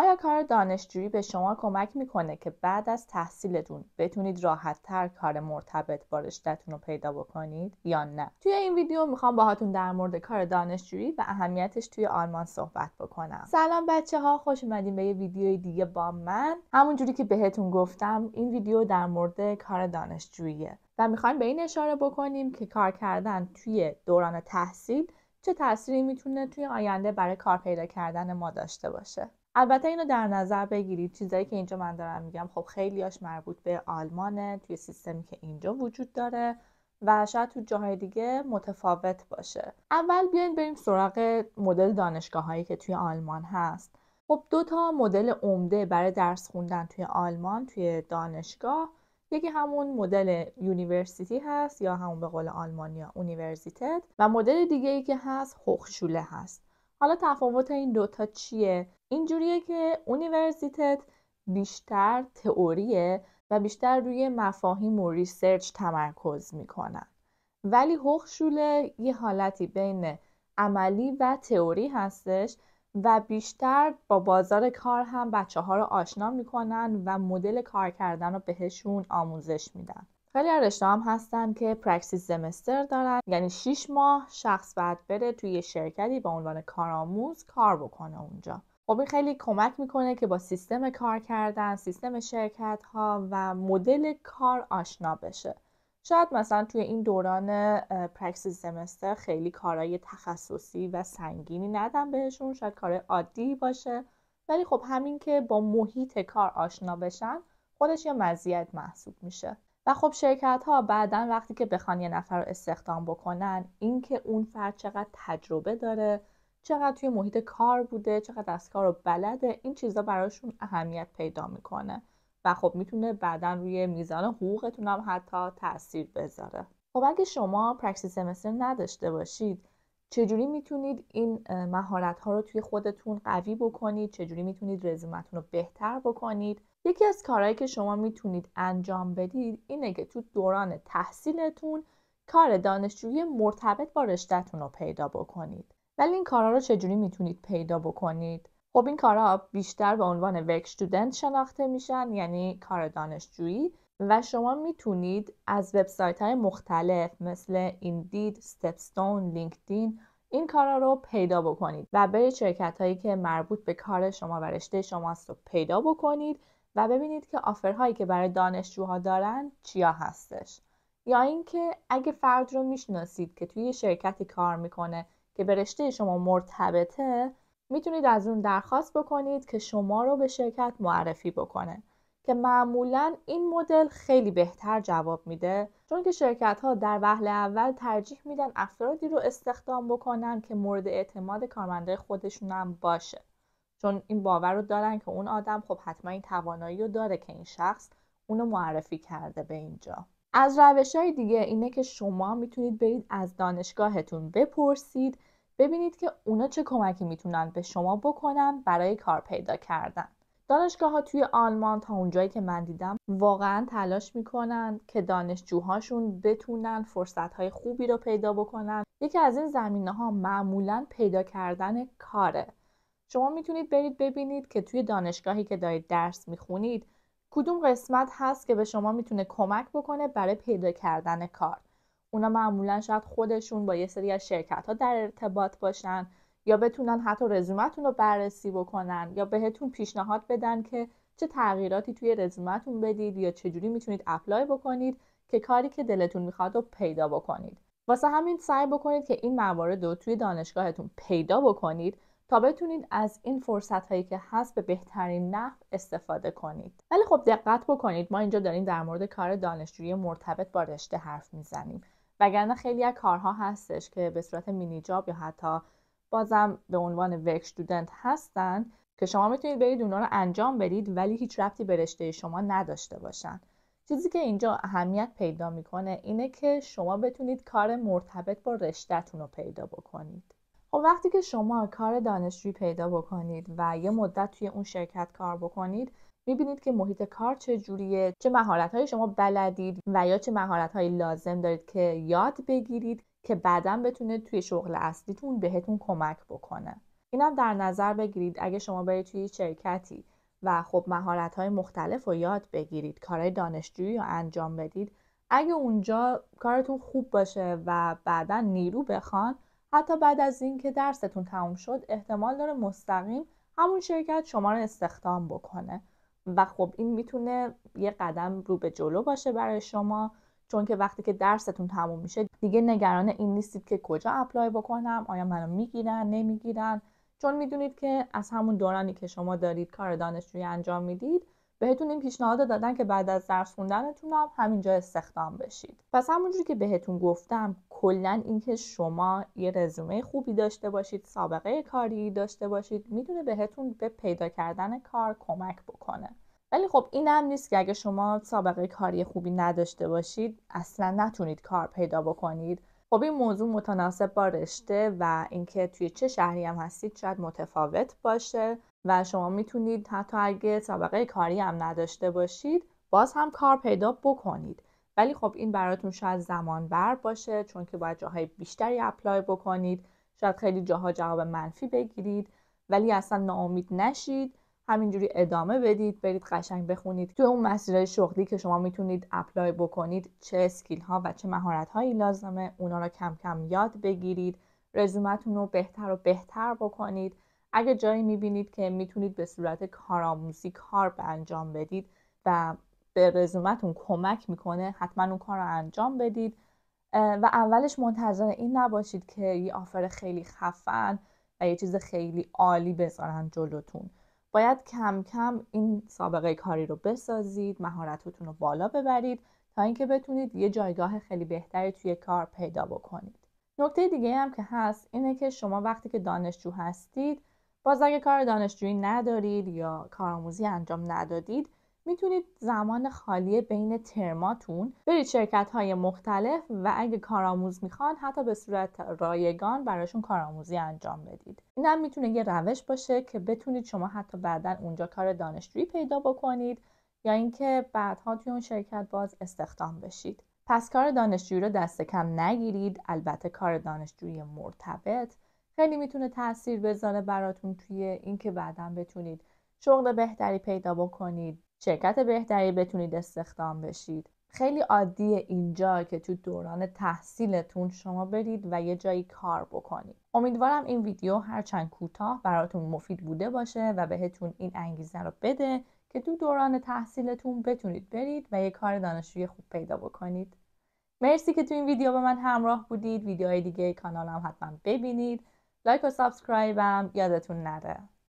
آیا کار دانشجویی به شما کمک میکنه که بعد از تحصیلتون بتونید تر کار مرتبط با رشتهتون رو پیدا بکنید یا نه توی این ویدیو میخوام باهاتون در مورد کار دانشجویی و اهمیتش توی آلمان صحبت بکنم سلام بچه ها خوش اومدین به یه ویدیوی دیگه با من همونجوری که بهتون گفتم این ویدیو در مورد کار دانشجوییه و میخوایم به این اشاره بکنیم که کار کردن توی دوران تحصیل چه تأثیری میتونه توی آینده برای کار پیدا کردن ما داشته باشه البته اینو در نظر بگیرید چیزایی که اینجا من دارم میگم خب خیلی هاش مربوط به آلمانه توی سیستمی که اینجا وجود داره و شاید تو جاهای دیگه متفاوت باشه اول بیاین بریم سراغ مدل دانشگاه هایی که توی آلمان هست خب دو تا مدل عمده برای درس خوندن توی آلمان توی دانشگاه یکی همون مدل یونیورسیتی هست یا همون به قول آلمانیا اونیورسیتت و مدل دیگه ای که هست هوخشوله هست حالا تفاوت این دوتا چیه اینجوریه که اونیورسیتت بیشتر تئوریه و بیشتر روی مفاهیم و ریسرچ تمرکز میکنن ولی هخشوله یه حالتی بین عملی و تئوری هستش و بیشتر با بازار کار هم بچه ها رو آشنا میکنن و مدل کار کردن رو بهشون آموزش میدن خیلی رشته هم هستن که پرکسیس زمستر دارن یعنی 6 ماه شخص باید بره توی شرکتی به عنوان کارآموز کار بکنه اونجا خب این خیلی کمک میکنه که با سیستم کار کردن سیستم شرکت ها و مدل کار آشنا بشه شاید مثلا توی این دوران پرکسیس زمستر خیلی کارهای تخصصی و سنگینی ندن بهشون شاید کار عادی باشه ولی خب همین که با محیط کار آشنا بشن خودش یه مزیت محسوب میشه و خب شرکت ها بعدا وقتی که بخوان یه نفر رو استخدام بکنن اینکه اون فرد چقدر تجربه داره چقدر توی محیط کار بوده چقدر از کار رو بلده این چیزا براشون اهمیت پیدا میکنه و خب میتونه بعدا روی میزان حقوقتون هم حتی تاثیر بذاره خب اگه شما پرکسی سمستر نداشته باشید چجوری میتونید این مهارت ها رو توی خودتون قوی بکنید چجوری میتونید رزومتون رو بهتر بکنید یکی از کارهایی که شما میتونید انجام بدید اینه که تو دوران تحصیلتون کار دانشجویی مرتبط با رشتهتون رو پیدا بکنید ولی این کارها رو چجوری میتونید پیدا بکنید خب این کارها بیشتر به عنوان ورک شناخته میشن یعنی کار دانشجویی و شما میتونید از وبسایت های مختلف مثل ایندید، استپستون، لینکدین این کارا رو پیدا بکنید و برید شرکت هایی که مربوط به کار شما و رشته شماست رو پیدا بکنید و ببینید که آفرهایی که برای دانشجوها دارن چیا هستش یا اینکه اگه فرد رو میشناسید که توی شرکتی کار میکنه که به رشته شما مرتبطه میتونید از اون درخواست بکنید که شما رو به شرکت معرفی بکنه که معمولا این مدل خیلی بهتر جواب میده چون که شرکت ها در وهله اول ترجیح میدن افرادی رو استخدام بکنن که مورد اعتماد کارمنده خودشون هم باشه چون این باور رو دارن که اون آدم خب حتما این توانایی رو داره که این شخص اونو معرفی کرده به اینجا از روش های دیگه اینه که شما میتونید برید از دانشگاهتون بپرسید ببینید که اونا چه کمکی میتونن به شما بکنن برای کار پیدا کردن دانشگاه ها توی آلمان تا اونجایی که من دیدم واقعا تلاش میکنن که دانشجوهاشون بتونن فرصت های خوبی رو پیدا بکنن یکی از این زمینه ها معمولا پیدا کردن کاره شما میتونید برید ببینید که توی دانشگاهی که دارید درس میخونید کدوم قسمت هست که به شما میتونه کمک بکنه برای پیدا کردن کار اونا معمولا شاید خودشون با یه سری از شرکت ها در ارتباط باشن یا بتونن حتی رزومتون رو بررسی بکنن یا بهتون پیشنهاد بدن که چه تغییراتی توی رزومتون بدید یا چجوری میتونید اپلای بکنید که کاری که دلتون میخواد رو پیدا بکنید واسه همین سعی بکنید که این موارد رو توی دانشگاهتون پیدا بکنید تا بتونید از این فرصت هایی که هست به بهترین نحو استفاده کنید ولی خب دقت بکنید ما اینجا داریم در مورد کار دانشجویی مرتبط با رشته حرف میزنیم وگرنه خیلی از کارها هستش که به صورت مینی جاب یا حتی بازم به عنوان ورک استودنت هستن که شما میتونید برید اونا رو انجام بدید ولی هیچ ربطی به رشته شما نداشته باشن چیزی که اینجا اهمیت پیدا میکنه اینه که شما بتونید کار مرتبط با رشتهتون رو پیدا بکنید خب وقتی که شما کار دانشجویی پیدا بکنید و یه مدت توی اون شرکت کار بکنید میبینید که محیط کار چه جوریه چه مهارت های شما بلدید و یا چه مهارت لازم دارید که یاد بگیرید که بعدا بتونه توی شغل اصلیتون بهتون کمک بکنه اینم در نظر بگیرید اگه شما برید توی شرکتی و خب مهارت های مختلف رو یاد بگیرید کارهای دانشجویی رو انجام بدید اگه اونجا کارتون خوب باشه و بعدا نیرو بخوان حتی بعد از اینکه درستون تموم شد احتمال داره مستقیم همون شرکت شما رو استخدام بکنه و خب این میتونه یه قدم رو به جلو باشه برای شما چون که وقتی که درستون تموم میشه دیگه نگران این نیستید که کجا اپلای بکنم آیا منو میگیرن نمیگیرن چون میدونید که از همون دورانی که شما دارید کار دانشجویی انجام میدید بهتون این پیشنهاد دادن که بعد از درس خوندنتون هم همینجا استخدام بشید پس همونجور که بهتون گفتم کلا اینکه شما یه رزومه خوبی داشته باشید سابقه کاری داشته باشید میدونه بهتون به پیدا کردن کار کمک بکنه ولی خب این هم نیست که اگه شما سابقه کاری خوبی نداشته باشید اصلا نتونید کار پیدا بکنید خب این موضوع متناسب با رشته و اینکه توی چه شهری هم هستید شاید متفاوت باشه و شما میتونید حتی اگه سابقه کاری هم نداشته باشید باز هم کار پیدا بکنید ولی خب این براتون شاید زمان بر باشه چون که باید جاهای بیشتری اپلای بکنید شاید خیلی جاها جواب منفی بگیرید ولی اصلا ناامید نشید همینجوری ادامه بدید برید قشنگ بخونید توی اون مسیرهای شغلی که شما میتونید اپلای بکنید چه اسکیل ها و چه مهارت هایی لازمه اونا رو کم کم یاد بگیرید رزومتون رو بهتر و بهتر بکنید اگه جایی میبینید که میتونید به صورت کارآموزی کار به انجام بدید و به رزومتون کمک میکنه حتما اون کار رو انجام بدید و اولش منتظر این نباشید که یه آفر خیلی خفن و یه چیز خیلی عالی بذارن جلوتون باید کم کم این سابقه کاری رو بسازید مهارتتون رو بالا ببرید تا اینکه بتونید یه جایگاه خیلی بهتری توی کار پیدا بکنید نکته دیگه هم که هست اینه که شما وقتی که دانشجو هستید باز اگه کار دانشجویی ندارید یا کارآموزی انجام ندادید میتونید زمان خالی بین ترماتون برید شرکت های مختلف و اگه کارآموز میخوان حتی به صورت رایگان براشون کارآموزی انجام بدید اینم میتونه یه روش باشه که بتونید شما حتی بعدا اونجا کار دانشجویی پیدا بکنید یا اینکه بعدها توی اون شرکت باز استخدام بشید پس کار دانشجویی رو دست کم نگیرید البته کار دانشجویی مرتبط خیلی میتونه تاثیر بذاره براتون توی اینکه بعدا بتونید شغل بهتری پیدا بکنید شرکت بهتری بتونید استخدام بشید خیلی عادیه اینجا که تو دوران تحصیلتون شما برید و یه جایی کار بکنید امیدوارم این ویدیو هرچند کوتاه براتون مفید بوده باشه و بهتون این انگیزه رو بده که تو دوران تحصیلتون بتونید برید و یه کار دانشجوی خوب پیدا بکنید مرسی که تو این ویدیو با من همراه بودید ویدیوهای دیگه کانالم حتما ببینید لایک و سابسکرایبم یادتون نره